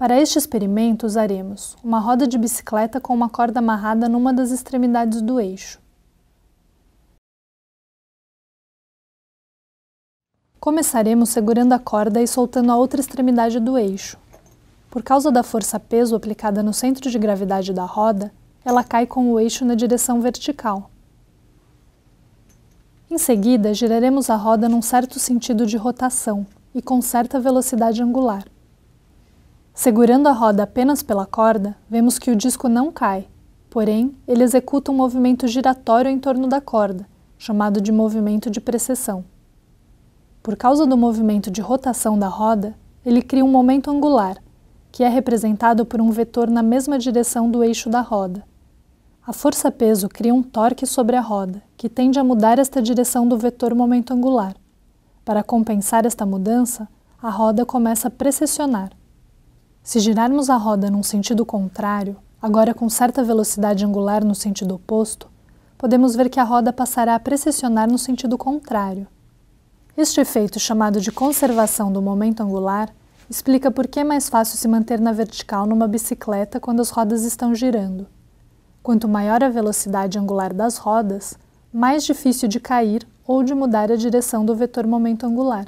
Para este experimento, usaremos uma roda de bicicleta com uma corda amarrada numa das extremidades do eixo. Começaremos segurando a corda e soltando a outra extremidade do eixo. Por causa da força-peso aplicada no centro de gravidade da roda, ela cai com o eixo na direção vertical. Em seguida, giraremos a roda num certo sentido de rotação e com certa velocidade angular. Segurando a roda apenas pela corda, vemos que o disco não cai, porém, ele executa um movimento giratório em torno da corda, chamado de movimento de precessão. Por causa do movimento de rotação da roda, ele cria um momento angular, que é representado por um vetor na mesma direção do eixo da roda. A força-peso cria um torque sobre a roda, que tende a mudar esta direção do vetor momento angular. Para compensar esta mudança, a roda começa a precessionar, se girarmos a roda num sentido contrário, agora com certa velocidade angular no sentido oposto, podemos ver que a roda passará a precessionar no sentido contrário. Este efeito, chamado de conservação do momento angular, explica por que é mais fácil se manter na vertical numa bicicleta quando as rodas estão girando. Quanto maior a velocidade angular das rodas, mais difícil de cair ou de mudar a direção do vetor momento angular.